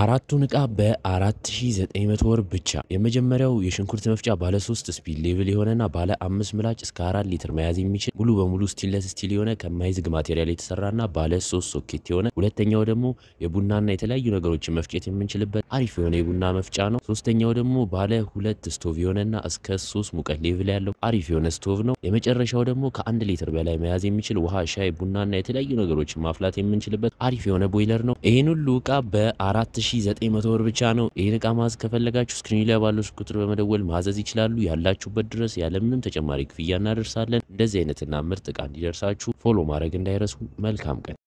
አራቱን እቃ በ4900 ወር ብቻ። የመጀመሪያው የሽንኩርት መፍጫ ባለ 3 ስፒድ ሌቭል የሆነና ባለ 5 ምላጭ እስከ 4 ሊትር መያዝ የሚችል ሙሉ በሙሉ ስቲለስ ስቲል የሆነ ከማይዝግ ማቴሪያል የተሰራና ባለ 3 ሶኬት የሆነ። ሁለተኛው ደግሞ የቡናና የተለያዩ ነገሮችን መፍጨት የምንችልበት አሪፍ የሆነ የቡና መፍጫ ነው። ሶስተኛው ደግሞ ባለ ሁለት ስቶቭ የሆነና እስከ 3 ሙቀት ሌቭል ያለው አሪፍ የሆነ ስቶቭ ነው። የመጨረሻው ደግሞ ከአንድ ሊትር በላይ መያዝ የሚችል ውሃ፣ ሻይ፣ ቡናና የተለያዩ ነገሮችን ማፍላት የምንችልበት አሪፍ የሆነ ቦይለር ነው። ይህን ሁሉ ዕቃ በአራት 4900 ብር ብቻ ነው። ይህን እቃ ማዘዝ ከፈለጋችሁ ስክሪን ላይ ባለው ቁጥር በመደወል ማዘዝ ይችላሉ። ያላችሁበት ድረስ ያለምንም ተጨማሪ ክፍያ እናደርሳለን። እንደዚህ አይነትና ምርጥ እቃ እንዲደርሳችሁ ፎሎ ማድረግ እንዳይረሱ። መልካም ቀን